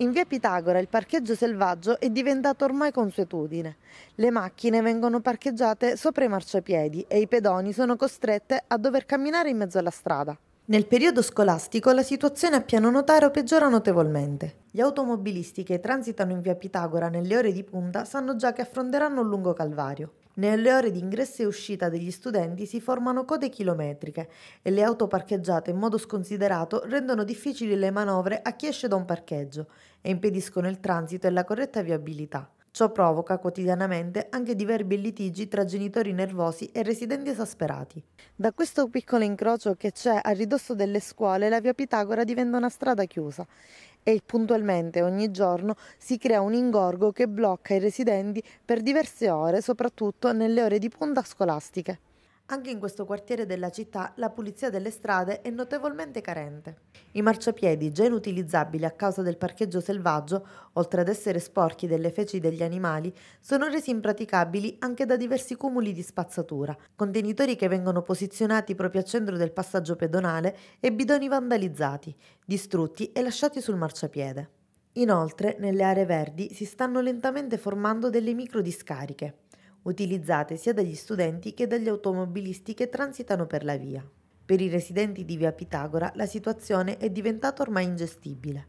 In via Pitagora il parcheggio selvaggio è diventato ormai consuetudine. Le macchine vengono parcheggiate sopra i marciapiedi e i pedoni sono costrette a dover camminare in mezzo alla strada. Nel periodo scolastico la situazione a Piano Notaro peggiora notevolmente. Gli automobilisti che transitano in via Pitagora nelle ore di punta sanno già che affronteranno un lungo calvario. Nelle ore di ingresso e uscita degli studenti si formano code chilometriche e le auto parcheggiate in modo sconsiderato rendono difficili le manovre a chi esce da un parcheggio e impediscono il transito e la corretta viabilità. Ciò provoca quotidianamente anche diverbi e litigi tra genitori nervosi e residenti esasperati. Da questo piccolo incrocio che c'è a ridosso delle scuole, la via Pitagora diventa una strada chiusa e puntualmente ogni giorno si crea un ingorgo che blocca i residenti per diverse ore, soprattutto nelle ore di punta scolastiche. Anche in questo quartiere della città la pulizia delle strade è notevolmente carente. I marciapiedi, già inutilizzabili a causa del parcheggio selvaggio, oltre ad essere sporchi delle feci degli animali, sono resi impraticabili anche da diversi cumuli di spazzatura, contenitori che vengono posizionati proprio a centro del passaggio pedonale e bidoni vandalizzati, distrutti e lasciati sul marciapiede. Inoltre, nelle aree verdi si stanno lentamente formando delle microdiscariche utilizzate sia dagli studenti che dagli automobilisti che transitano per la via. Per i residenti di via Pitagora la situazione è diventata ormai ingestibile.